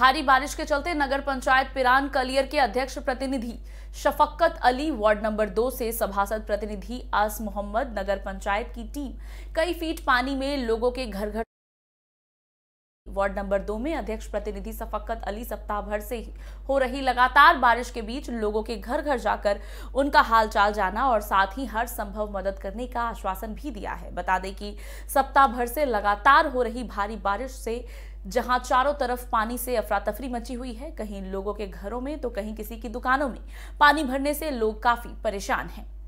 भारी बारिश के चलते नगर पंचायत पिरान कलियर के अध्यक्ष प्रतिनिधि शफक्कत अली वार्ड नंबर दो से सभासद प्रतिनिधि आस मोहम्मद नगर पंचायत की टीम कई फीट पानी में लोगों के घर घर वार्ड नंबर दो में अध्यक्ष प्रतिनिधि सफकत अली सप्ताह भर से हो रही लगातार बारिश के बीच लोगों के घर घर जाकर उनका हालचाल जाना और साथ ही हर संभव मदद करने का आश्वासन भी दिया है बता दें कि सप्ताह भर से लगातार हो रही भारी बारिश से जहां चारों तरफ पानी से अफरा तफरी मची हुई है कहीं लोगों के घरों में तो कहीं किसी की दुकानों में पानी भरने से लोग काफी परेशान हैं